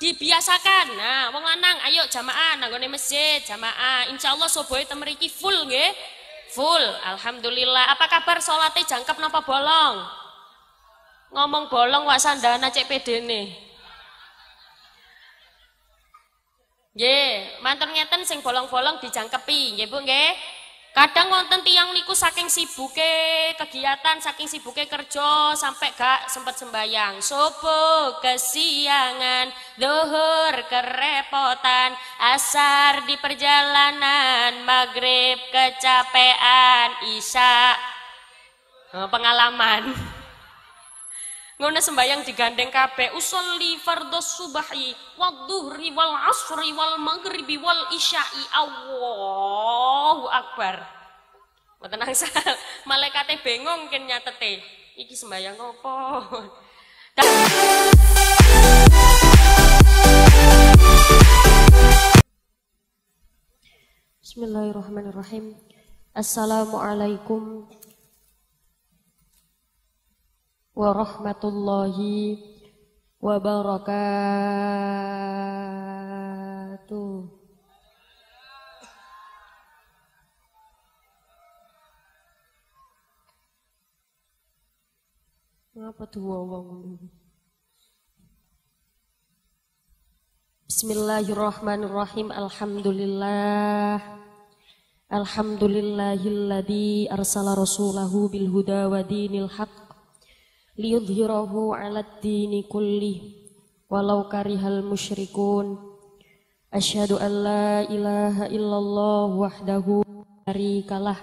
dibiasakan. Nah, wong lanang ayo jamaah nanggone masjid, jamaah. Insyaallah subuhe temeriki full nge? Full. Alhamdulillah. Apa kabar sholatnya jangkep napa bolong? Ngomong bolong wak sandana cek nih Nggih, mantan ngeten sing bolong-bolong dijangkepi, ye Bu nge? Kadang wonten tiang niku saking sibuke kegiatan, saking sibuke kerja sampai gak sempat sembayang. Sopo kesiangan, dohur kerepotan, asar di perjalanan, maghrib kecapean, isya eh, pengalaman. Ngono sembayang digandeng kape usolli fardhu subahi wal dhuhri wal asri wal maghribi wal isya'i Allahu akbar. Mboten angsal malaikate bengong ken nyatete. Iki sembayang opo? Bismillahirrahmanirrahim. Assalamualaikum warahmatullahi wabarakatuh. Ngapa tuh wong Bismillahirrahmanirrahim. Alhamdulillah. Alhamdulillahilladzi arsala rasulahu bil huda wa dinil haqq liyudhhirahu 'alad dini kulli walau karihal musyrikun asyhadu an la ilaha illallah wahdahu syarikalah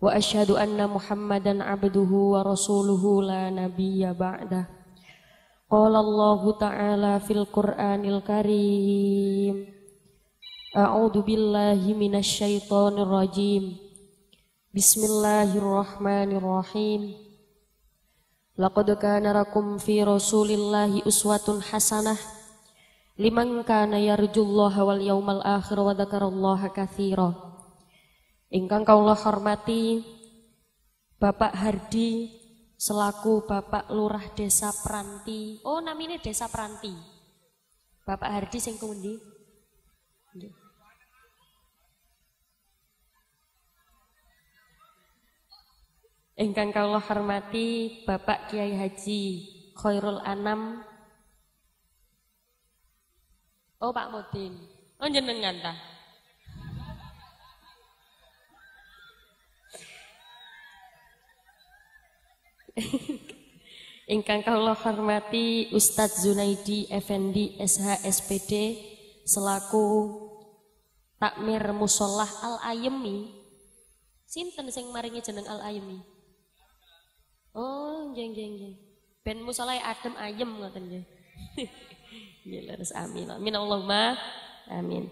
wa asyhadu anna muhammadan 'abduhu wa rasuluhu la nabiyya ba'da qala allahu ta'ala fil qur'anil karim a'udzu billahi minasy syaithanir rajim bismillahirrahmanirrahim Laqad kana rakum fi Rasulillahi uswatun hasanah liman kana yarjullaha wal yaumal akhir wa dzakarallaha katsira. Ingkang kaula hormati Bapak Hardi selaku Bapak Lurah Desa Pranti. Oh, namine Desa Pranti. Bapak Hardi sing kundi? Engkang kawula hormati Bapak Kiai Haji Khairul Anam. Oh Pak Mudin. Oh jenengan ta? Engkang kawula hormati Ustadz Zunaidi Effendi SH SPD selaku takmir musolah Al Ayemi. Sinten sing maringi jeneng Al Ayemi? jeng jeng jeng. Ben musalai adem ayem ngoten nggih. Ya leres amin. Amin Allahumma. Amin.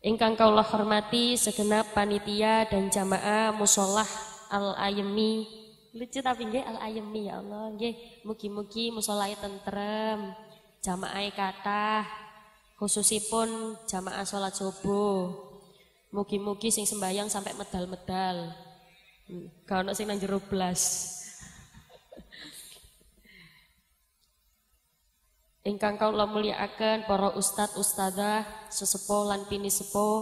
Ingkang kaulah hormati segenap panitia dan jamaah musolah al-ayemi lucu tapi nggih al-ayemi ya Allah nggih mugi-mugi musolae tentrem jamaah kata khususipun jamaah sholat subuh mugi-mugi sing sembayang sampai medal-medal hmm, kalau sing nang jero blas Ingkang kaula mulyakaken para ustad ustadzah, sesepuh lan pinisepuh.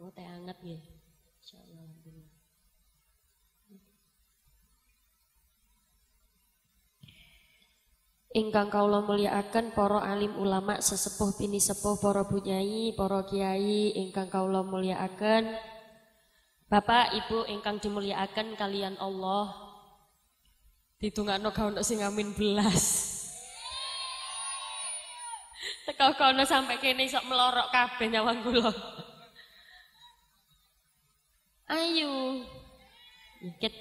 Oh, teh anget ya. Insyaallah alhamdulillah. ingkang kaula mulyakaken poro alim ulama sesepuh bini sepuh poro bunyai poro kiai ingkang kaula mulyakaken Bapak Ibu ingkang dimulyakaken kalian Allah ditungakno kaono sing amin belas teko kaono sampai kini sok melorok kabeh nyawang kula ayo ket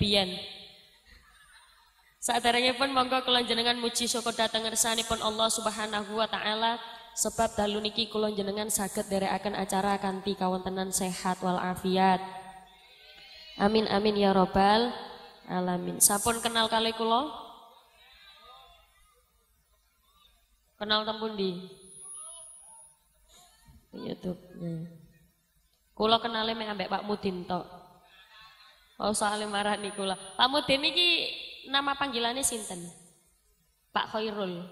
Sadaranya pun monggo kulon jenengan muji syukur sani pun Allah Subhanahu wa taala sebab dalu niki kulon jenengan dari akan acara kawan tenan sehat wal afiat. Amin amin ya robbal alamin. Sampun kenal kali kula? Kenal tempun di YouTube. Ya. Kula kenalnya ambek Pak Mudin tok. Oh soalnya marah nih kula. Pak Mudin niki nama panggilannya sinten? Pak Khairul.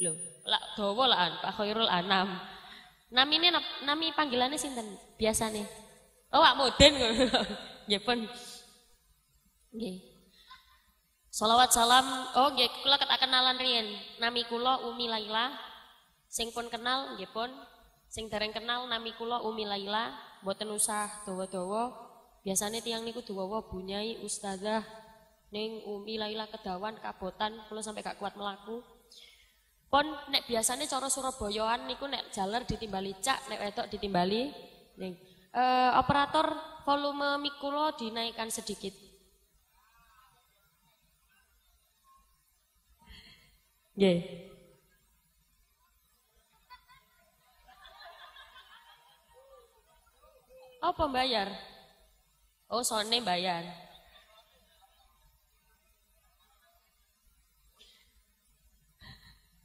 Loh, lak dawa lah Pak Khairul Anam. ini nami panggilannya sinten biasa nih. Oh, Pak Muden. Ya pun. Nggih. Salawat salam, oh nggih kula kenalan riyen. Nami kula Umi Laila. Sing pun kenal nggih pun. Sing dereng kenal nami kula Umi Laila, mboten usah dawa-dawa. Biasane tiang niku duwawa bunyai ustazah Neng Umi Laila kedawan kabotan kalau sampai gak kuat melaku. Pon nek biasanya cara Surabayaan niku nek jaler ditimbali cak, nek wetok ditimbali ning e, operator volume mikulo dinaikan dinaikkan sedikit. Nggih. Oh pembayar. Oh sone bayar.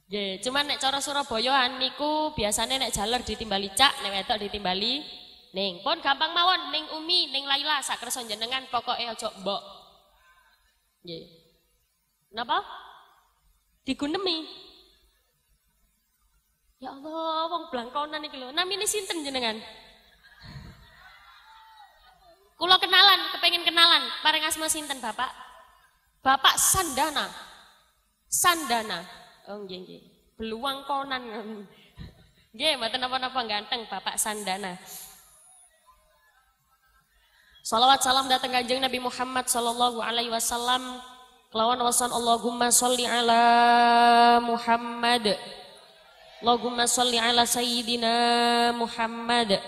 Nggih, cuman nek cara Surabayaan niku biasanya nek jaler ditimbali cak, nek wetok ditimbali ning. pon gampang mawon ning Umi, ning Laila sak kersa jenengan pokoke aja mbok. Nggih. Napa? Digunemi. Ya Allah, wong blangkonan iki lho. Namine sinten jenengan? Kulo kenalan, kepengen kenalan. Paring asma sinten, Bapak? Bapak Sandana. Sandana. Oh nggih nggih. Beluang konan. Nggih, mboten napa-napa ganteng Bapak Sandana. Salawat salam datang kanjeng Nabi Muhammad sallallahu alaihi wasallam kelawan wasan Allahumma sholli ala Muhammad. Allahumma sholli ala sayyidina Muhammad.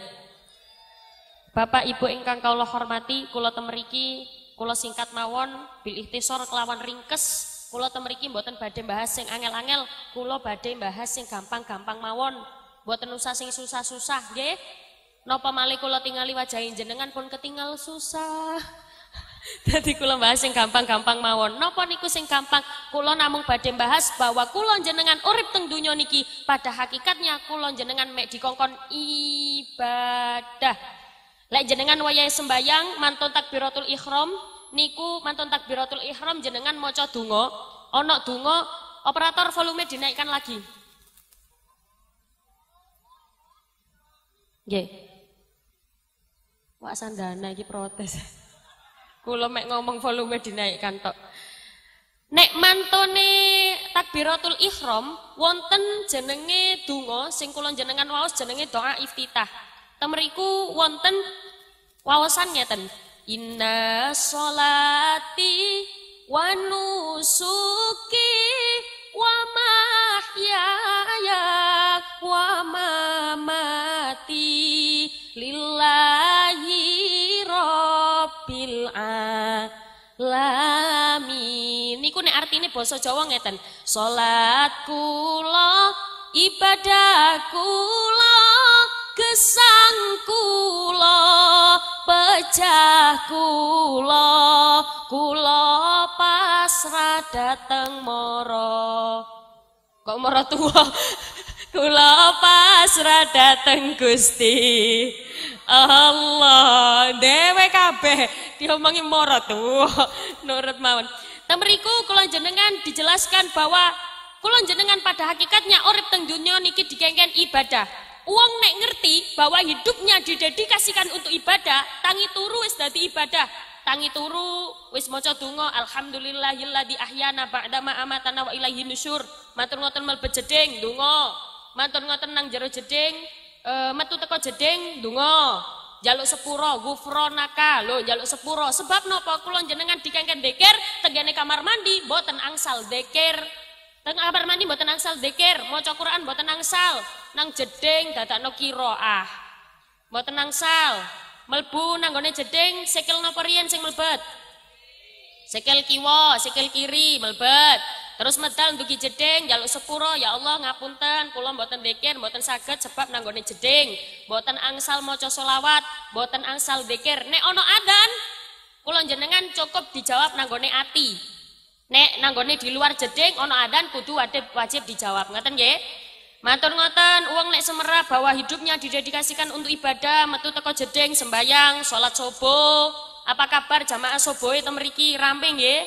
Bapak Ibu ingkang kula hormati, kula temeriki, kula singkat mawon bil ikhtisar kelawan ringkes Kulo temeriki mboten badai bahas sing angel-angel, kulo badai bahas sing gampang-gampang mawon. Mboten usah sing susah-susah nggih. Nopo mali kulo tingali wajah jenengan pun ketinggal susah. Tadi kulo bahas sing gampang-gampang mawon. nopo niku sing gampang? kulo namung badai bahas bahwa kulo jenengan urip teng dunyo niki pada hakikatnya kulo jenengan mek dikongkon ibadah. Lek jenengan wayai sembayang mantun takbiratul ikhram, niku mantun takbiratul ihram jenengan moco dungo, ono dungo, operator volume dinaikkan lagi. Nggih. Wak sandana ini protes. Kulo mek ngomong volume dinaikkan tok. Nek mantone takbiratul ihram wonten jenenge donga sing jenengan waos jenenge doa iftitah. Temeriku wonten wawasan ngeten. Inna solati wa nusuki wa mahyaya wa mamati lillahi rabbil alamin. Niku nek artine basa Jawa ngeten. Salat kula ibadah kula gesang kula pecah kulo kulo pasrah dateng moro kok moro tua kulo pasrah dateng Gusti Allah dewe kabeh diomongi moro tua nurut mawon temeriku kulo jenengan dijelaskan bahwa kulo jenengan pada hakikatnya urip teng niki dikengken ibadah Uang nek ngerti bahwa hidupnya didedikasikan untuk ibadah, tangi turu wis dadi ibadah. Tangi turu wis maca donga alhamdulillahilladzi ahyana ba'dama amatana wa ilaihi nusyur. Matur ngoten mal bejedeng donga. Matur ngoten nang jero jeding e, metu teko jeding donga. Jaluk sepuro gufronaka lo jaluk sepuro sebab nopo kulon jenengan dikengken deker tegene kamar mandi boten angsal deker Teng kamar mandi mboten angsal dzikir, maca Quran mboten angsal, nang jeding dadakno qiraah. Mboten angsal. Melbu nang gone jeding sikil napa riyen sing melbet, Sikil kiwo, sikil kiri melbet, Terus medal duki jeding jaluk sepuro, ya Allah ngapunten, kula mboten dzikir, mboten saged sebab nang jeding, mboten angsal maca solawat, mboten angsal dekir, Nek ono adan, kula jenengan cukup dijawab nang ati. Nek nanggone di luar jeding ono adan kudu wajib, wajib dijawab. Ngeten nggih? Matur ngoten, uang nek semerah bahwa hidupnya didedikasikan untuk ibadah, metu teko jeding sembayang, salat subuh. Apa kabar jamaah subuh itu mriki rame nggih?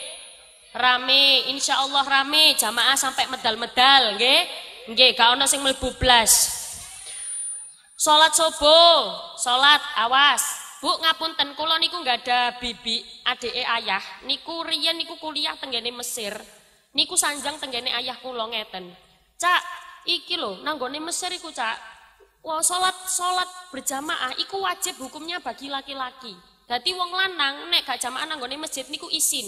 Rame, insya Allah rame, jamaah sampai medal-medal nggih. Nggih, gak ono sing mlebu blas. Salat subuh, salat awas, Bu ngapunten kula niku nggak ada bibi ade ayah niku rian niku kuliah tenggene Mesir niku sanjang tenggene ayah kula ngeten Cak iki lho nanggone Mesir iku Cak wah salat salat berjamaah iku wajib hukumnya bagi laki-laki Jadi wong lanang nek gak jamaah nanggone masjid niku isin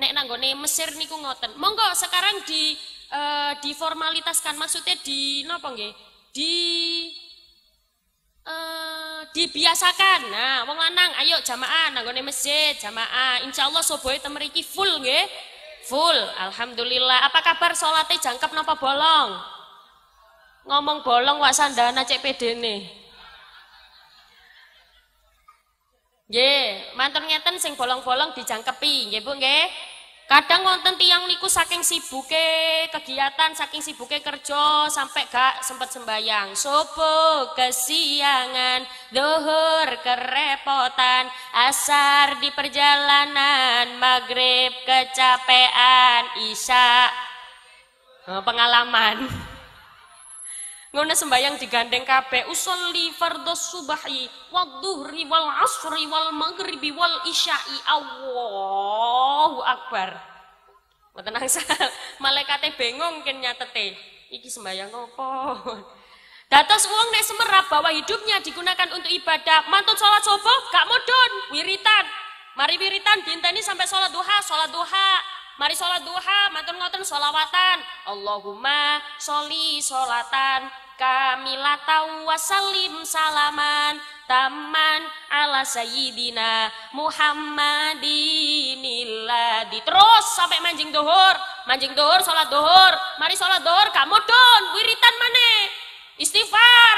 nek nanggone Mesir niku ngoten monggo sekarang di uh, diformalitaskan maksudnya di napa nggih di uh, dibiasakan. Nah, wong lanang ayo jamaah nanggone masjid, jamaah. Insyaallah soboe temeriki full nggih. Full. Alhamdulillah. Apa kabar salate jangkep napa bolong? Ngomong bolong wak sandana cek pedene. Nggih, mantun ngeten sing bolong-bolong dijangkepi, nggih Bu nggih. Kadang wonten tiang niku saking sibuke kegiatan, saking sibuke kerja sampai gak sempat sembayang. Sopo kesiangan, dohur kerepotan, asar di perjalanan, maghrib kecapean, isya eh, pengalaman ngono sembayang digandeng kape usolli fardhu subahi waduh wal asri wal maghribi wal isya'i Allahu akbar. Mboten angsal malaikate bengong ken nyatete. Iki sembayang opo Datos uang nek semerap bahwa hidupnya digunakan untuk ibadah. mantun sholat subuh, gak mudun, wiritan. Mari wiritan, dinteni sampai sholat duha, sholat duha, Mari sholat duha, matur ngoten sholawatan. Allahumma sholli sholatan tahu salim salaman taman ala sayyidina Muhammadiniladi. Terus sampai manjing duhur, manjing duhur, sholat duhur. Mari sholat duhur, kamu don, wiritan mana? Istighfar.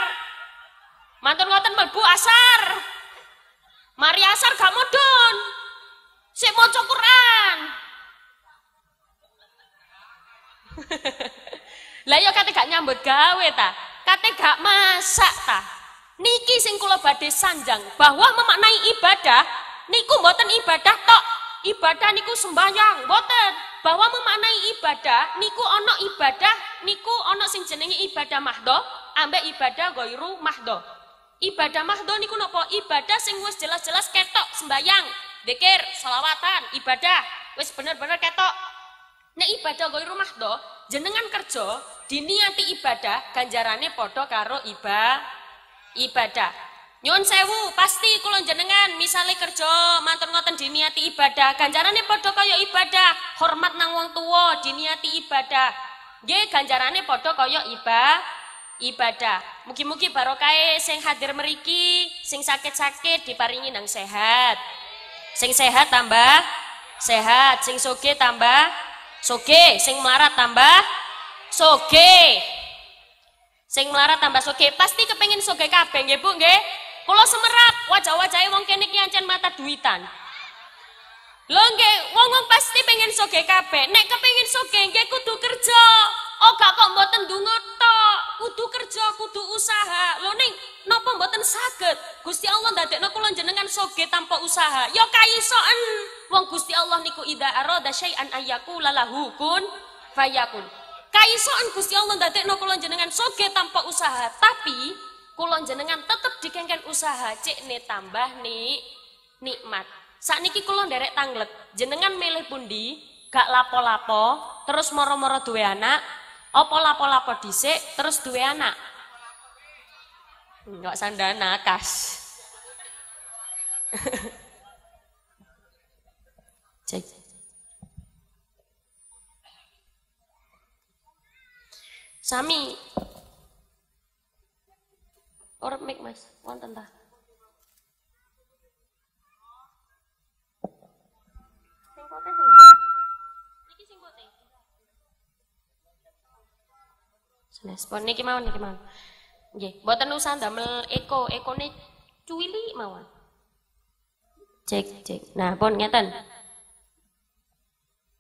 Mantun ngoten melbu asar. Mari asar kamu don. Saya mau Quran. Lah yo kata gak nyambut gawe ta, kata gak masak ta. Niki sing kula badhe sanjang bahwa memaknai ibadah niku mboten ibadah tok. Ibadah niku sembahyang, mboten. Bahwa memaknai ibadah niku ana ibadah niku ana sing jenenge ibadah mahdo, ambek ibadah goiru mahdo. Ibadah mahdo niku napa? Ibadah sing wis jelas-jelas ketok sembahyang, Dekir salawatan, ibadah, wis bener-bener ketok. Nek ibadah gue rumah do, jenengan kerjo, diniati ibadah ganjarannya podo karo iba ibadah. Nyun sewu, pasti kulon jenengan misalnya kerjo, mantun ngoten diniati ibadah, ganjarannya podo kaya ibadah, hormat nang wong tua diniati ibadah. Ye, ganjarannya podo kaya iba ibadah. Mugi-mugi barokai e sing hadir meriki, sing sakit-sakit diparingi nang sehat. Sing sehat tambah sehat, sing soge tambah soge sing melarat tambah soge sing melarat tambah soge pasti kepengen soge kabeh nggih Bu nggih kula semerap wajah-wajahe wong kene iki ancen mata duitan lho nggih wong-wong pasti pengen soge kabeh nek kepengin soge nggih kudu kerja oh gak kok mboten ndonga tok kudu kerja kudu usaha lho ning napa mboten saged Gusti Allah ndadekno kula jenengan soge tanpa usaha ya kaya en wong Gusti Allah niku ida syai an ayaku lahu kun fayakun. Kaisoan Gusti Allah ndadekno kulon jenengan soge tanpa usaha, tapi kulon jenengan tetep dikengken usaha cek ne tambah nih nikmat. Saat niki kulon derek tanglet, jenengan milih pundi? Gak lapo-lapo, terus moro-moro duwe anak, opo lapo-lapo dice, terus duwe anak? Enggak sandana kas. Sami. orang make mas, wonten ta? Sing kote sing Niki sing kote. Senes, pon niki mawon niki mawon. Nggih, mboten usah eco eko, ekone cuili mawon. Cek cek. Nah, pon ngeten.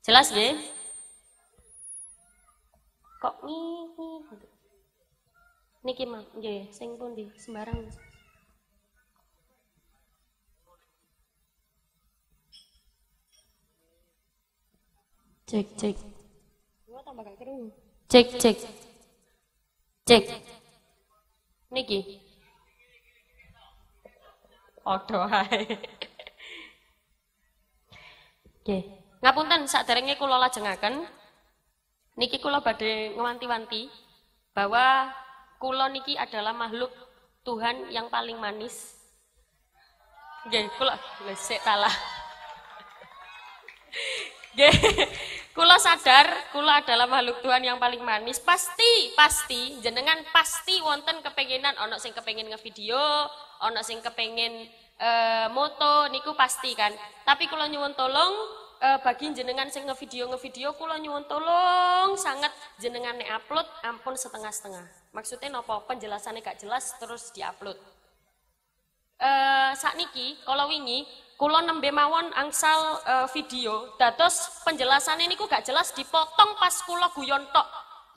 Jelas deh kok ngi ngi gitu. niki mah ya iya. sing di sembarang cek cek gua tambah gak keru cek cek cek niki Odo hae. Nggih. Ngapunten derenge kula lajengaken Niki kula badhe ngewanti-wanti bahwa kula niki adalah makhluk Tuhan yang paling manis. Nggih, kula lesek salah. Nggih. Kula sadar, kula adalah makhluk Tuhan yang paling manis. Pasti, pasti, jenengan pasti wonten kepengenan, ono sing kepengen ngevideo, ono sing kepengen e, eh, moto, niku pasti kan. Tapi kula nyuwun tolong, uh, bagi jenengan sing ngevideo ngevideo kula nyuwun tolong sangat jenengan nek upload ampun setengah-setengah. Maksudnya nopo penjelasannya gak jelas terus diupload. Uh, eh, saat niki kalau wingi kula nembe mawon angsal uh, video dados penjelasannya ini gak jelas dipotong pas kula guyon tok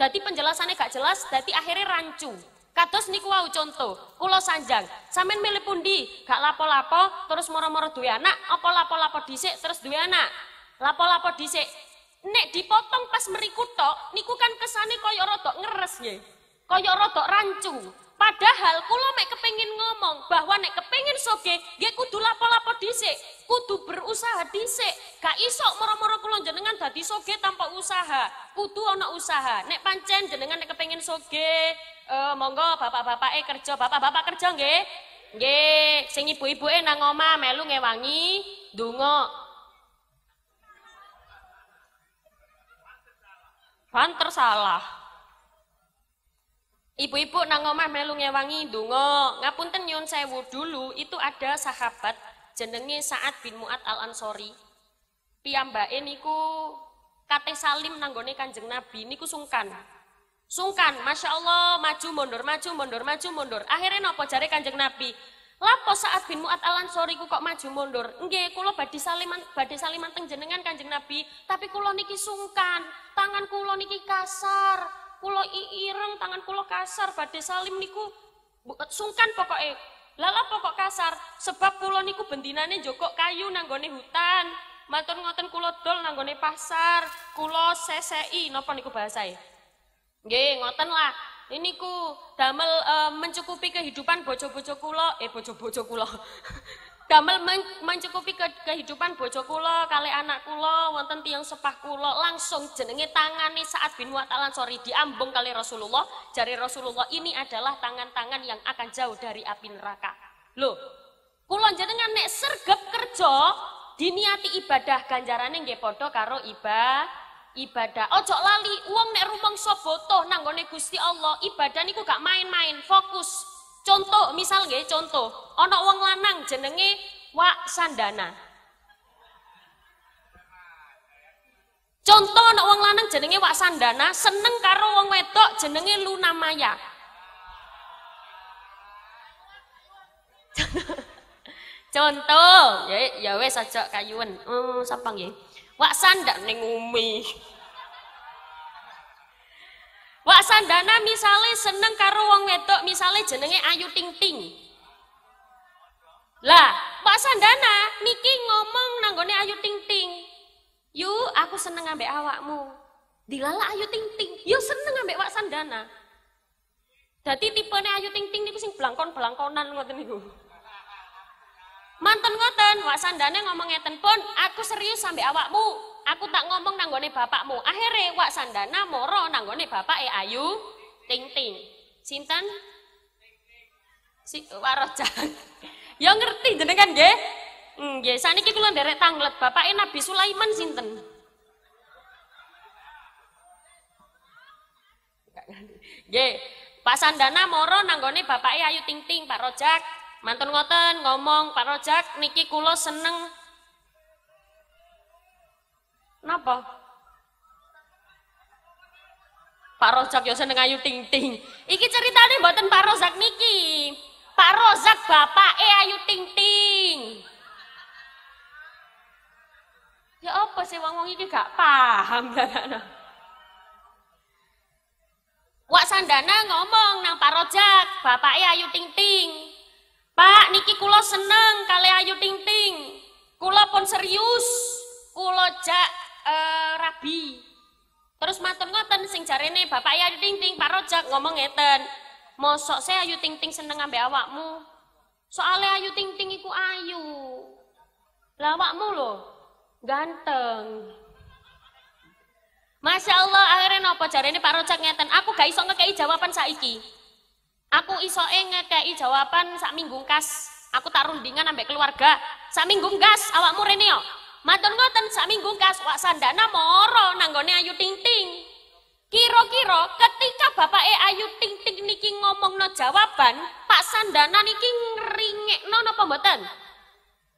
dadi penjelasannya gak jelas dadi akhirnya rancu kados niku wau contoh kula sanjang sampean milih pundi gak lapo-lapo terus moro-moro duwe anak apa lapo-lapo dhisik terus duwe anak lapo-lapo dhisik. Nek dipotong pas meriku tok, niku kan kesane kaya rodok ngeres nggih. Kaya rodok rancu. Padahal kula mek kepengin ngomong bahwa nek kepengin soge nggih kudu lapo-lapo dhisik, kudu berusaha dhisik. Gak iso moro-moro kula jenengan dadi soge tanpa usaha. Kudu ana usaha. Nek pancen jenengan nek kepengin soge, eh, monggo bapak-bapak eh kerja, bapak-bapak kerja nggih. Nggih, sing ibu-ibuke nang omah melu ngewangi dungo. banter salah ibu-ibu nang omah melu ngewangi dungo ngapunten nyun sewu dulu itu ada sahabat jenenge saat bin muat al-Ansori piyambake niku kate salim nanggone kanjeng Nabi niku sungkan sungkan Masya Allah maju mundur maju mundur maju mundur akhirnya nopo jari kanjeng Nabi Lapo saat bin Mu'ad al Ansori ku kok maju mundur? Nggih, kula badhe saliman badhe saliman teng jenengan Kanjeng Nabi, tapi kula niki sungkan, tangan kula niki kasar, kula ireng tangan kula kasar badhe salim niku sungkan pokoke. Lah lapo kok kasar? Sebab kula niku bendinane joko kayu nanggone hutan. Matur ngoten kula dol nanggone pasar, kula sesei napa niku bahasae? Nggih, ngoten lah ini ku damel e, mencukupi kehidupan bojo-bojo kulo, eh bojo-bojo kulo. damel men mencukupi ke kehidupan bojo kulo, kali anak kulo, wonten tiang sepah kulo, langsung jenenge tangan nih saat bin wa ta'ala diambung kali Rasulullah jari Rasulullah ini adalah tangan-tangan yang akan jauh dari api neraka loh kulon jenengan nek sergap kerja diniati ibadah ganjaran yang gepodo karo ibadah ibadah. Ojo lali, uang nek rumong botoh nanggone Gusti Allah, ibadah niku gak main-main, fokus. Contoh, misal gak contoh, ono uang lanang jenenge Wak Sandana. Contoh ono uang lanang jenenge Wak Sandana seneng karo uang wedok jenenge Luna Maya. Contoh, ya ya wes aja kayuan. Hmm, sampang nggih. Wak sandak ning umi. Wak sandana misalnya seneng karo wong wedok misalnya jenenge Ayu Ting Ting. Lah, Wak sandana niki ngomong nanggone Ayu Ting Ting. Yu, aku seneng ambek awakmu. Dilala Ayu Ting Ting, yu seneng ambek Wak sandana. Dadi tipene Ayu Ting Ting niku sing blangkon-blangkonan ngoten niku. Mantan ngoten, wak sandane ngomong ngeten pun, aku serius sampai awakmu. Aku tak ngomong nanggone bapakmu. Akhirnya wak sandana moro nanggone bapak e ayu, ting ting. Sinten? Si warojan. ya ngerti jenengan nggih? Nggih, mm, saniki kula nderek tanglet e Nabi Sulaiman sinten? Nggih, Pak Sandana moro nanggone E Ayu Ting Ting, Pak Rojak. Mantun ngoten ngomong Pak Rojak niki kula seneng. Napa? Pak Rojak yo seneng ayu ting ting. Iki ceritane mboten Pak Rojak niki. Pak Rojak bapak eh ayu ting ting. Ya apa sih wong wong iki gak paham dadakno. Wak Sandana ngomong nang Pak Rojak, bapake ayu ting ting. Pak, niki kula seneng kali Ayu Ting Ting. Kula pun serius, kula jak uh, rabi. Terus matur ngoten sing jarene Bapak ya Ayu Ting Ting, Pak Rojak ngomong ngeten. Mosok saya Ayu Ting Ting seneng ambek awakmu. Soalnya Ayu Ting Ting iku ayu. Lah awakmu lho, ganteng. Masya Allah, akhirnya nopo jarene Pak Rojak ngeten, aku gak iso ngekei jawaban saiki. Aku enggak eh ngekei jawaban sak minggu kas. Aku tak rundingan ambek keluarga. Sak minggu gas awakmu murni yo. Matur ngoten sak minggu kas wak sandana moro nanggone ayu ting ting. kiro. kiro ketika Bapak E Ayu Ting Ting niki ngomong no jawaban, Pak Sandana niki ngeringek no no pembetan.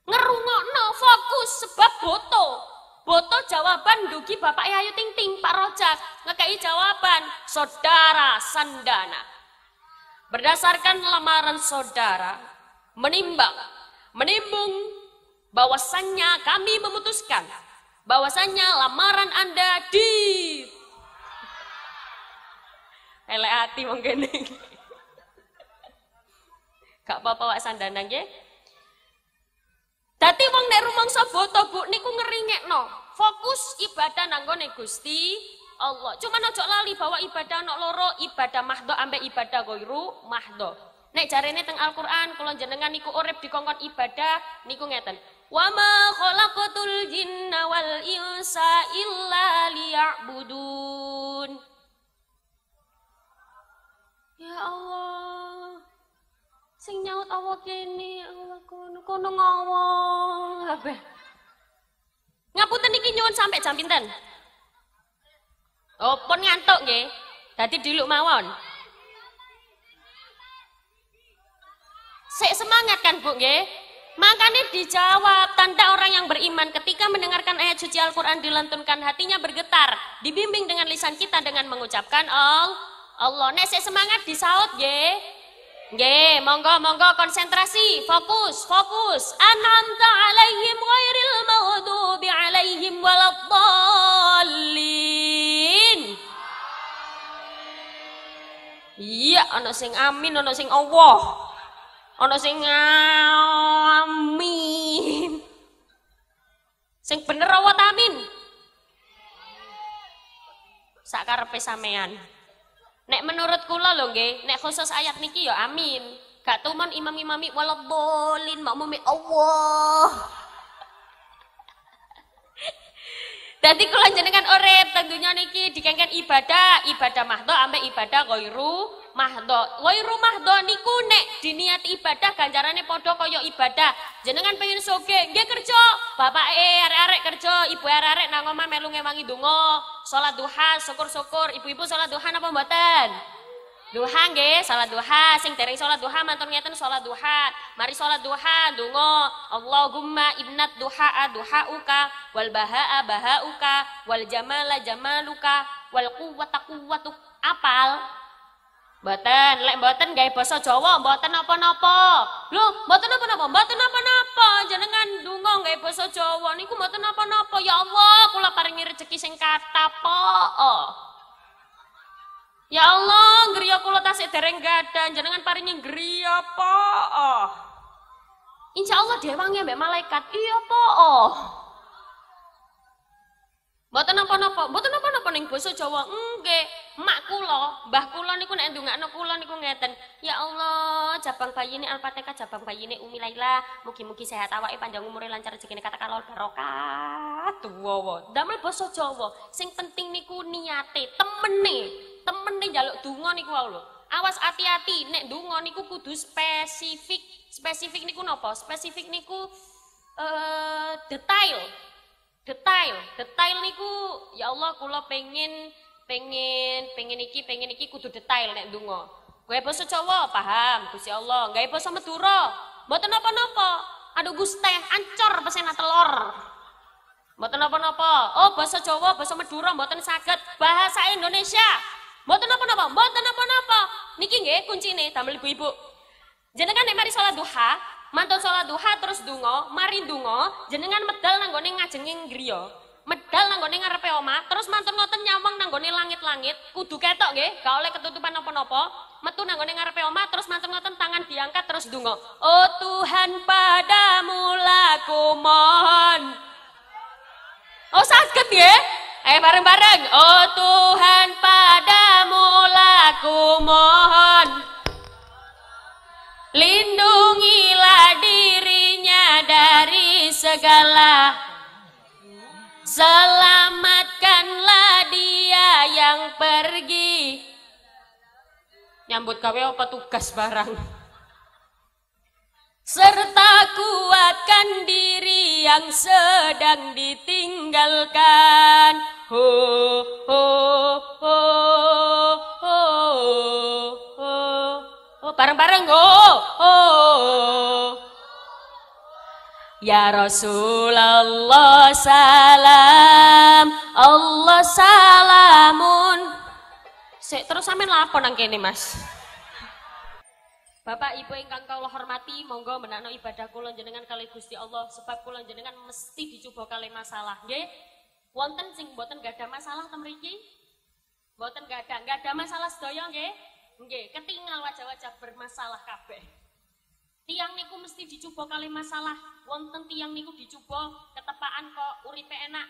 Ngerungok no fokus sebab boto. Boto jawaban dugi Bapak E Ayu Ting Ting, Pak Rojak. Ngekei jawaban, Saudara Sandana berdasarkan lamaran saudara menimbang menimbung bahwasannya kami memutuskan bahwasannya lamaran Anda di elek hati mungkin gak apa-apa wak sandana ya Tadi wong nek rumangsa boto bu niku no. fokus ibadah nanggone Gusti Allah. Cuman nojok lali bahwa ibadah nok loro, ibadah mahdo ambek ibadah goiru mahdo. Nek nih teng Al-Qur'an kalau jenengan niku urip dikongkon ibadah niku ngeten. Wa ma khalaqatul jinna wal insa illa liya'budun. Ya Allah. Sing nyaut Allah kene, Allah kono kono ngawang. Habeh. Ngapunten iki nyuwun sampai jam pinten? Oh, pun ngantuk nggih. Dadi diluk mawon. Sik semangat kan, Bu nggih? Makanya dijawab tanda orang yang beriman ketika mendengarkan ayat suci Al-Quran dilantunkan hatinya bergetar. Dibimbing dengan lisan kita dengan mengucapkan oh Allah. Nek saya semangat disaut ye. Ye, monggo monggo konsentrasi, fokus, fokus. Anamta alaihim ghairi ana sing amin, ana sing Allah. Ana sing amin. Sing bener apa amin? Sakarepe sampean. Nek menurut kula lho nggih, nek khusus ayat niki ya amin. Gak tuman imam-imami waladhdallin makmumi Allah. Dadi kula jenengan urip teng donya niki dikengken ibadah, ibadah mahdo ambek ibadah ghairu mahdo. Ghairu mahdo niku nek diniat ibadah ganjarane padha kaya ibadah. Jenengan pengen soge, nggih kerja. Bapake arek-arek kerja, ibu arek-arek nang omah melu ngewangi donga, salat duha, syukur-syukur. Ibu-ibu salat duha napa mboten? Duha nge, salat duha, sing teri salat duha mantun ngeten salat duha. Mari salat duha Allah Allahumma ibnat duha uka, wal baha baha uka, wal jamala jamaluka wal kuwata kuwatu, Apal? Boten, lek boten gawe basa Jawa boten napa-napa. Lho, boten napa-napa, boten napa-napa. Jenengan donga gawe basa Jawa niku boten apa napa Ya Allah, kula paringi rejeki sing kata po. Ya Allah, griya kula tasik dereng gadah, jenengan paringi griya po. Oh. Insya Allah dewangnya mbek malaikat. Iya po. Oh. Mboten napa-napa, mboten napa-napa ning basa Jawa. Nggih, mak kula, mbah kula niku nek ndongakno kula niku ngeten. Ya Allah, jabang bayi Al-Fatihah jabang ini Umi Laila, mugi-mugi sehat awake panjang umure lancar rezekine kata kalol barokah. wow. Damel basa Jawa, sing penting niku niate, temene, temene njaluk donga niku wae lho. Awas hati-hati nek donga niku kudu spesifik. Spesifik niku napa? Spesifik niku eh uh, detail detail detail niku ya Allah kula pengen pengen pengen iki pengen iki kudu detail nek dungo gue bosan cowok paham Gusti Allah gawe sama Madura buat napa-napa aduh Gusti ancor pesen telur buat napa-napa oh cowok, Jawa basa Madura mboten sakit bahasa Indonesia buat napa-napa buat napa-napa niki kunci nih, tampil ibu-ibu kan nih mari sholat duha mantun sholat duha terus dungo, mari dungo, jenengan medal nanggone ngajenging griyo, Medal nanggone ngarepe oma, terus mantun ngoten nyawang nanggone langit-langit, kudu ketok nggih, gak oleh ketutupan nopo-nopo, Metu nanggone ngarepe oma, terus mantun ngoten tangan diangkat terus dungo. Oh Tuhan padamu laku mohon. Oh sakit nggih? Eh bareng-bareng. Oh Tuhan padamu laku mohon. segala Selamatkanlah dia yang pergi Nyambut kawe apa tugas barang Serta kuatkan diri yang sedang ditinggalkan Ho, ho, ho, ho, ho oh, Bareng-bareng, ho, ho, ho, ho. Ya Rasulullah salam Allah salamun Sik, terus sampean lapor nang kene Mas Bapak Ibu ingkang kau hormati monggo menakno ibadah kula jenengan kali Gusti Allah sebab kula jenengan mesti dicoba kali masalah nggih wonten sing mboten gak ada masalah ten mriki mboten gak ada gak ada masalah sedaya nggih nggih ketinggal wajah-wajah bermasalah kabeh Tiang niku mesti dicoba kali masalah. Wonten tiang niku dicoba ketepaan kok uripe enak,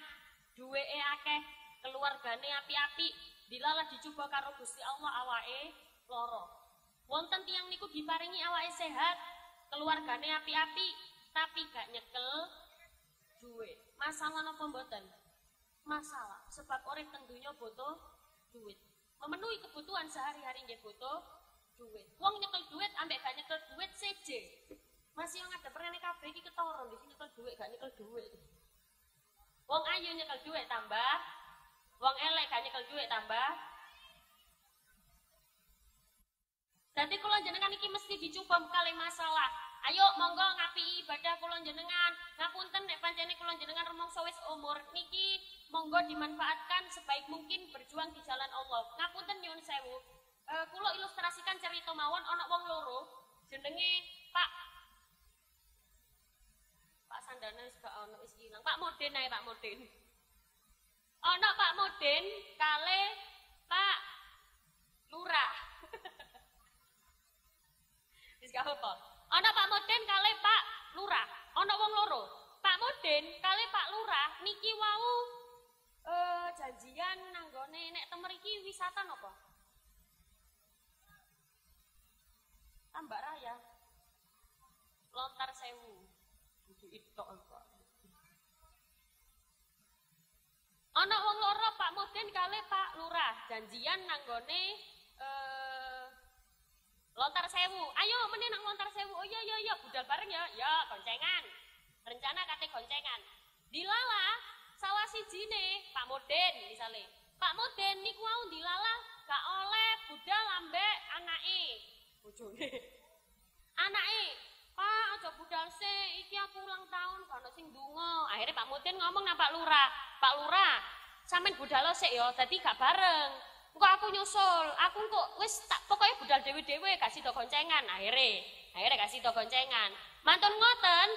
duweke akeh, keluargane api-api, dilalah dicoba karo Gusti Allah awake loro. Wonten tiang niku diparingi awake sehat, keluargane api-api, tapi gak nyekel duit. Masalah napa mboten? Masalah, sebab orang tentunya butuh duit. Memenuhi kebutuhan sehari-hari dia butuh duit. Wong nyekel duit ambek gak nyekel duit CJ. Masih yang ada pernah kabeh iki ketoro di nyekel duit gak nyekel duit. Wong ayu nyekel duit tambah, wong elek gak nyekel duit tambah. Jadi kalau jenengan iki mesti dicoba kali masalah. Ayo monggo ngapi ibadah kulon jenengan. Ngapunten nek pancene kulon jenengan umur niki monggo dimanfaatkan sebaik mungkin berjuang di jalan Allah. Ngapunten nyuwun sewu. uh, eh, kulo ilustrasikan cerita mawon onok wong loro jenenge pak pak sandana sebab onok is hilang pak modin ay pak modin onok pak modin kale pak lurah is apa onok pak modin kale pak lurah onok wong loro pak modin kale pak lurah niki wau Uh, janjian nanggone nek temeriki wisata nopo? Tambak Raya. Lontar Sewu. Itu itu Ana wong loro Pak Mudin kali Pak Lurah janjian nanggone eh, lontar sewu. Ayo meneh nang lontar sewu. Oh iya iya iya budal bareng ya. Ya goncengan. Rencana kate goncengan. Dilala salah jine Pak Mudin misalnya. Pak Mudin niku wau dilala gak oleh budal ambek anake. bojone. Anake, "Pak, aja budal sih, iki aku ulang tahun, kan sing donga." Akhire Pak Mutin ngomong nang Pak Lurah, "Pak Lurah, sampean budal sik ya, dadi gak bareng." Engko aku nyusul, aku kok wis tak pokoke budal dhewe-dhewe kasih to koncengan, akhire. Akhire kasih to koncengan, Mantun ngoten,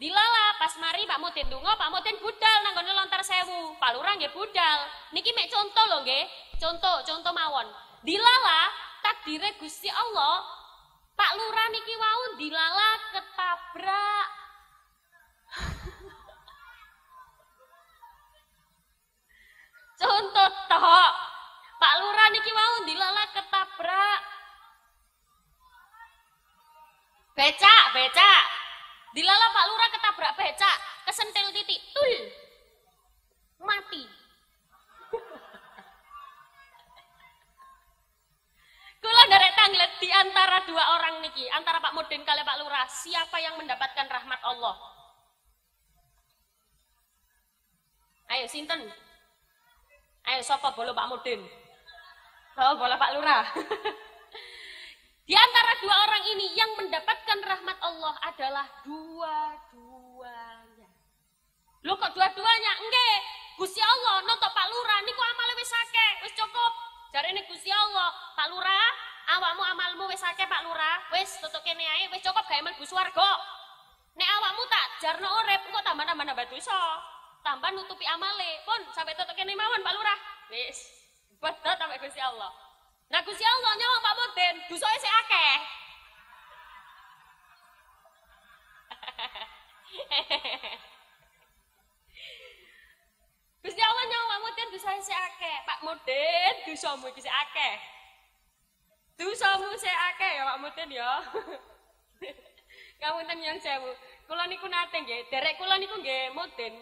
Dilala pas mari Pak Mutin dungo, Pak Mutin budal nang gone lontar sewu. Pak Lurah nggih budal. Niki mek contoh lho nggih. Contoh, contoh mawon. Dilala takdire Gusti Allah, Pak Lurah niki wau dilala ketabrak. Contoh tok. Pak Lurah niki wau dilala ketabrak. Becak, becak. Dilala Pak Lurah ketabrak becak, kesentil titik, tul. dua orang niki antara Pak Mudin kali Pak Lurah siapa yang mendapatkan rahmat Allah ayo sinten ayo sopo bolo Pak Mudin oh bolo Pak Lurah di antara dua orang ini yang mendapatkan rahmat Allah adalah dua-duanya lo kok dua-duanya enggak Gusti Allah Noto Pak Lurah niku amale wis akeh wis cukup Cari ini Gusti Allah, Pak Lurah, Awakmu amalmu wis akeh Pak Lurah, wis tutuk kene ae, wis cukup gawe mlebu swarga. Nek awakmu tak jarno urip, kok tambah-tambah nambah dosa. Tambah nutupi amale, pun sampai tutuk kene mawon Pak Lurah. Wis, beda sampe Gusti Allah. Nah Gusti Allah nyawa Pak Mudin, dosane sik akeh. Gusti Allah nyawa Mudin dosane sik akeh. Pak Mudin dosamu iki sik akeh. dusamu sik akeh ya wak mudin, ya. Kamu ten yang sewu. Kula niku nate nggih, derek kula niku nggih Mutin.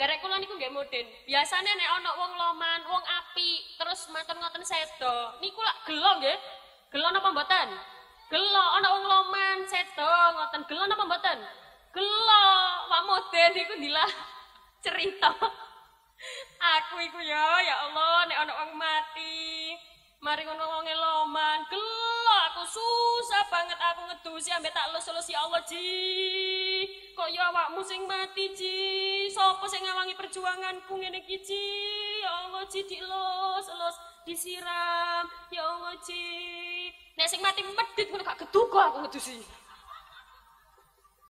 Derek kula niku nggih Mutin. Biasane nek ana wong loman, wong api, terus mantan ngoten sedo, niku lak gelo nggih. Gelo napa mboten? Gelo ana wong loman sedo ngoten gelo napa mboten? Gelo wak mudin, iku dilah cerita. Aku iku ya, ya Allah, nek ana wong mati, Mari ngono ngene loman, gelo aku susah banget aku ngedusi ambe tak lulus-lulus ya Allah ji. Kok ya awakmu sing mati ji, sapa sing ngawangi perjuanganku ngene iki ji? Ya Allah ji di dilus-lus, disiram, ya Allah ji. Nek sing mati medit ngono gak geduk aku ngedusi.